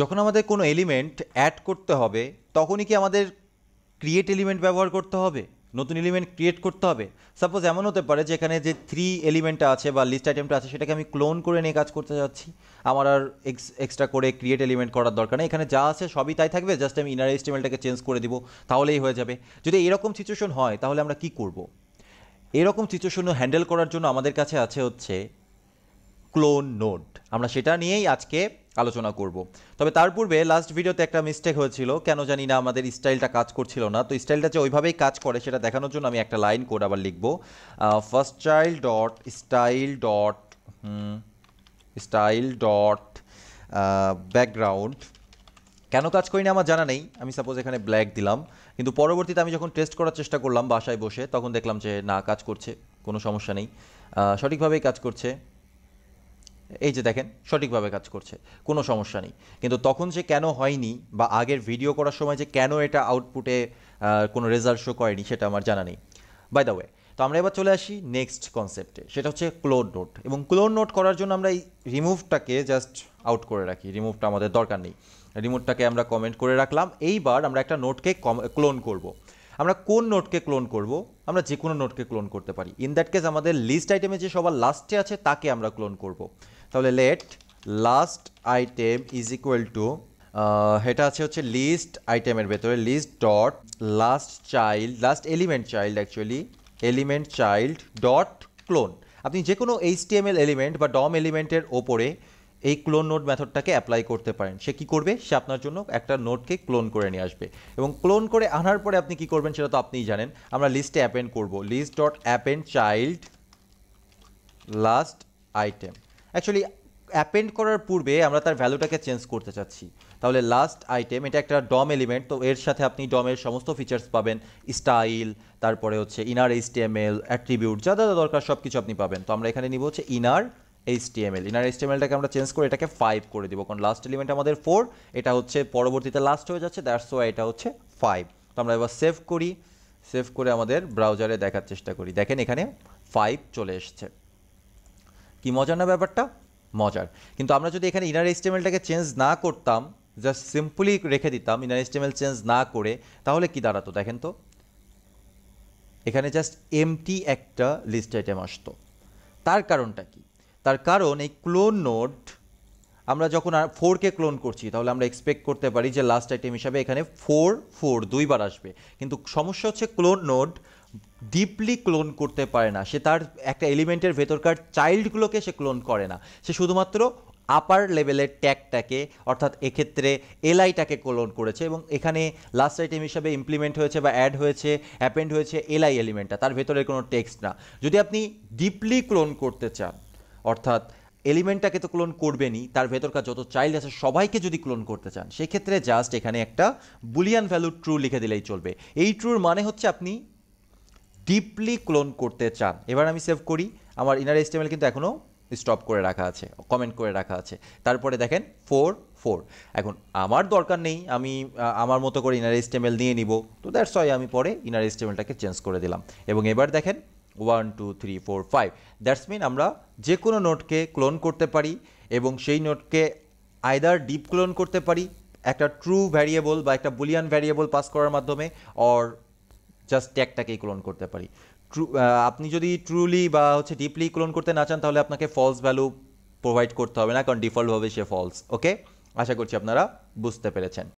যখন আমাদের কোনো এলিমেন্ট অ্যাড করতে হবে তখনই কি আমাদের ক্রিয়েট এলিমেন্ট ব্যবহার করতে হবে নতুন এলিমেন্ট ক্রিয়েট করতে হবে সাপোজ এমন হতে পারে যে এখানে যে থ্রি এলিমেন্টটা আছে বা লিস্ট আইটেমটা আছে সেটাকে আমি ক্লোন করে নিয়ে কাজ করতে যাচ্ছি আমার আর এক্সট্রা করে ক্রিয়েট এলিমেন্ট করার দরকার নেই এখানে যা আছে সবই তাই থাকবে জাস্ট আমি ইনার এস্টিমেলটাকে চেঞ্জ করে দিব তাহলেই হয়ে যাবে যদি এরকম সিচুয়েশন হয় তাহলে আমরা কি করব। এরকম সিচুয়েশনও হ্যান্ডেল করার জন্য আমাদের কাছে আছে হচ্ছে ক্লোন নোড আমরা সেটা নিয়েই আজকে আলোচনা করব তবে তার পূর্বে লাস্ট ভিডিওতে একটা মিস্টেক হয়েছিল কেন জানি না আমাদের স্টাইলটা কাজ করছিল না তো স্টাইলটা যে ওইভাবেই কাজ করে সেটা দেখানোর জন্য আমি একটা লাইন কোড আবার লিখব first style dot style dot style dot background কেন কাজ করি না আমার জানা নেই আমি সাপোজ এখানে ব্ল্যাক দিলাম কিন্তু পরবর্তীতে আমি যখন টেস্ট করার চেষ্টা করলাম বাসায় বসে তখন দেখলাম যে না কাজ করছে কোনো সমস্যা নেই সঠিকভাবেই কাজ করছে এই যে দেখেন সঠিকভাবে কাজ করছে কোনো সমস্যা নেই কিন্তু তখন যে কেন হয়নি বা আগের ভিডিও করার সময় যে কেন এটা আউটপুটে কোনো রেজাল্ট শো করেনি সেটা আমার জানা নেই বাই দ্য ওয়ে তো আমরা এবার চলে আসি নেক্সট কনসেপ্টে সেটা হচ্ছে ক্লোন নোট এবং ক্লোন নোট করার জন্য আমরা এই রিমুভটাকে জাস্ট আউট করে রাখি রিমুভটা আমাদের দরকার নেই রিমুভটাকে আমরা কমেন্ট করে রাখলাম এইবার আমরা একটা নোটকে ক্লোন করব আমরা কোন নোটকে ক্লোন করব আমরা যে কোনো নোটকে ক্লোন করতে পারি ইন দ্যাট কেস আমাদের লিস্ট আইটেমে যে সবার লাস্টে আছে তাকে আমরা ক্লোন করব তাহলে let last item is equal to এটা আছে হচ্ছে লিস্ট আইটেমের ভেতরে list dot last child last element child actually element child dot clone আপনি যে কোনো এইচটিএমএল এলিমেন্ট বা ডম এলিমেন্টের ওপরে এই ক্লোন নোট মেথডটাকে অ্যাপ্লাই করতে পারেন সে কি করবে সে আপনার জন্য একটা নোটকে ক্লোন করে নিয়ে আসবে এবং ক্লোন করে আনার পরে আপনি কি করবেন সেটা তো আপনিই জানেন আমরা লিস্টে অ্যাপেন্ড করব list dot append child last item actually append করার পূর্বে আমরা তার ভ্যালুটাকে চেঞ্জ করতে চাচ্ছি তাহলে লাস্ট আইটেম এটা একটা ডম এলিমেন্ট তো এর সাথে আপনি ডমের সমস্ত ফিচার্স পাবেন স্টাইল তারপরে হচ্ছে ইনার এইচটিএমএল অ্যাট্রিবিউট যা যা দরকার সব কিছু আপনি পাবেন তো আমরা এখানে নিব হচ্ছে ইনার এইচটিএমএল ইনার এইচটিএমএলটাকে আমরা চেঞ্জ করে এটাকে ফাইভ করে দিব কারণ লাস্ট এলিমেন্ট আমাদের ফোর এটা হচ্ছে পরবর্তীতে লাস্ট হয়ে যাচ্ছে দ্যাটস ওয়াই এটা হচ্ছে ফাইভ তো আমরা এবার সেভ করি সেভ করে আমাদের ব্রাউজারে দেখার চেষ্টা করি দেখেন এখানে ফাইভ চলে এসছে কি মজার না ব্যাপারটা মজার কিন্তু আমরা যদি এখানে ইনার এইচটিএমএলটাকে চেঞ্জ না করতাম জাস্ট সিম্পলি রেখে দিতাম ইনার এইচটিএমএল চেঞ্জ না করে তাহলে কি দাঁড়াতো দেখেন তো এখানে জাস্ট এমটি একটা লিস্ট আইটেম আসতো তার কারণটা কি তার কারণ এই ক্লোন নোট আমরা যখন আর ফোরকে ক্লোন করছি তাহলে আমরা এক্সপেক্ট করতে পারি যে লাস্ট আইটেম হিসাবে এখানে ফোর ফোর দুইবার আসবে কিন্তু সমস্যা হচ্ছে ক্লোন নোট ডিপলি ক্লোন করতে পারে না সে তার একটা এলিমেন্টের ভেতরকার চাইল্ডগুলোকে সে ক্লোন করে না সে শুধুমাত্র আপার লেভেলের ট্যাগটাকে অর্থাৎ এক্ষেত্রে এলআইটাকে ক্লোন করেছে এবং এখানে লাস্ট আইটেম হিসাবে ইমপ্লিমেন্ট হয়েছে বা অ্যাড হয়েছে অ্যাপেন্ড হয়েছে এলআই এলিমেন্টটা তার ভেতরের কোনো টেক্সট না যদি আপনি ডিপলি ক্লোন করতে চান অর্থাৎ এলিমেন্টটাকে তো ক্লোন করবেনই তার ভেতরকার যত চাইল্ড আছে সবাইকে যদি ক্লোন করতে চান সেক্ষেত্রে জাস্ট এখানে একটা বুলিয়ান ভ্যালু ট্রু লিখে দিলেই চলবে এই ট্রুর মানে হচ্ছে আপনি ডিপলি ক্লোন করতে চান এবার আমি সেভ করি আমার ইনার এস্টিমেল কিন্তু এখনও স্টপ করে রাখা আছে কমেন্ট করে রাখা আছে তারপরে দেখেন ফোর ফোর এখন আমার দরকার নেই আমি আমার মতো করে ইনার এস্টিমেল নিয়ে নিব তো দ্যাটস ওয়াই আমি পরে ইনার এস্টিমেলটাকে চেঞ্জ করে দিলাম এবং এবার দেখেন one two three four five that's mean আমরা যে কোনো নোটকে ক্লোন করতে পারি এবং সেই নোটকে আয়দার ডিপ ক্লোন করতে পারি একটা ট্রু ভ্যারিয়েবল বা একটা বুলিয়ান ভ্যারিয়েবল পাস করার মাধ্যমে অর জাস্ট ট্যাগটাকেই ক্লোন করতে পারি ট্রু আপনি যদি ট্রুলি বা হচ্ছে ডিপলি ক্লোন করতে না চান তাহলে আপনাকে ফলস ভ্যালু প্রোভাইড করতে হবে না কারণ ডিফল্টভাবে সে ফলস ওকে আশা করছি আপনারা বুঝতে পেরেছেন